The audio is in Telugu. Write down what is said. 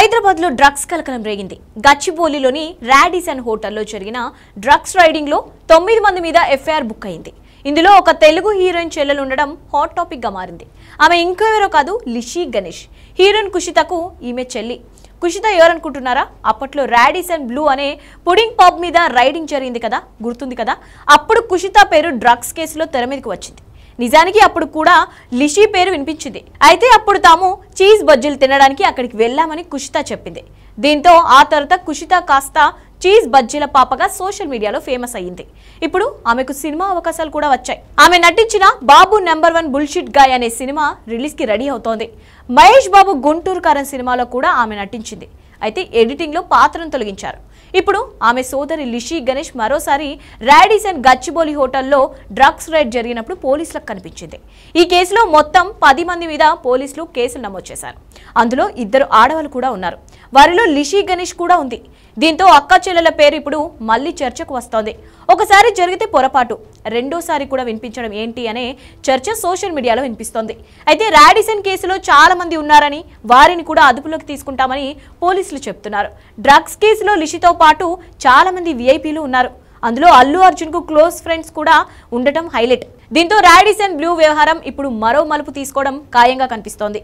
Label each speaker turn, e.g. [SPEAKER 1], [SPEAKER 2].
[SPEAKER 1] హైదరాబాద్లో డ్రగ్స్ కలకలం రేగింది గచ్చిబోలిలోని రాడీస్ అండ్ హోటల్లో జరిగిన డ్రగ్స్ రైడింగ్లో తొమ్మిది మంది మీద ఎఫ్ఐఆర్ బుక్ అయింది ఇందులో ఒక తెలుగు హీరోయిన్ చెల్లెలు ఉండడం హాట్ టాపిక్గా మారింది ఆమె ఇంకెవరో కాదు లిషి గణేష్ హీరోయిన్ కుషితకు ఈమె చెల్లి కుషిత ఎవరనుకుంటున్నారా అప్పట్లో రాడీస్ అండ్ బ్లూ అనే పుడింగ్ పాప్ మీద రైడింగ్ జరిగింది కదా గుర్తుంది కదా అప్పుడు కుషిత పేరు డ్రగ్స్ కేసులో తెర మీదకి వచ్చింది నిజానికి అప్పుడు కూడా లిషి పేరు వినిపించింది అయితే అప్పుడు తాము చీజ్ బజ్జీలు తినడానికి అక్కడికి వెళ్ళామని కుషిత చెప్పింది దీంతో ఆ తర్వాత కుషిత కాస్త చీజ్ బజ్జీల పాపగా సోషల్ మీడియాలో ఫేమస్ అయ్యింది ఇప్పుడు ఆమెకు సినిమా అవకాశాలు కూడా వచ్చాయి ఆమె నటించిన Babu number one bullshit guy అనే సినిమా రిలీజ్కి రెడీ అవుతోంది మహేష్ బాబు గుంటూరు కారన్ సినిమాలో కూడా ఆమె నటించింది అయితే ఎడిటింగ్లో పాత్రను తొలగించారు ఇప్పుడు ఆమె సోదరి లిషి గణేష్ మరోసారి అండ్ గచ్చిబోలి హోటల్లో డ్రగ్స్ రైడ్ జరిగినప్పుడు పోలీసులకు కనిపించింది ఈ కేసులో మొత్తం పది మంది మీద పోలీసులు కేసులు నమోదు చేశారు అందులో ఇద్దరు ఆడవాళ్ళు కూడా ఉన్నారు వారిలో లిషి గణేష్ కూడా ఉంది దీంతో అక్క చెల్లెల పేరు ఇప్పుడు మళ్ళీ చర్చకు వస్తోంది ఒకసారి జరిగితే పొరపాటు రెండోసారి కూడా వినిపించడం ఏంటి అనే చర్చ సోషల్ మీడియాలో వినిపిస్తోంది అయితే రాడిసన్ కేసులో చాలా మంది ఉన్నారని వారిని కూడా అదుపులోకి తీసుకుంటామని పోలీసులు చెప్తున్నారు డ్రగ్స్ కేసులో లిషితో పాటు చాలా మంది విఐపీలు ఉన్నారు అందులో అల్లు అర్జున్ కు క్లోజ్ ఫ్రెండ్స్ కూడా ఉండటం హైలైట్ దీంతో రాడిసన్ బ్లూ వ్యవహారం ఇప్పుడు మరో మలుపు తీసుకోవడం ఖాయంగా కనిపిస్తోంది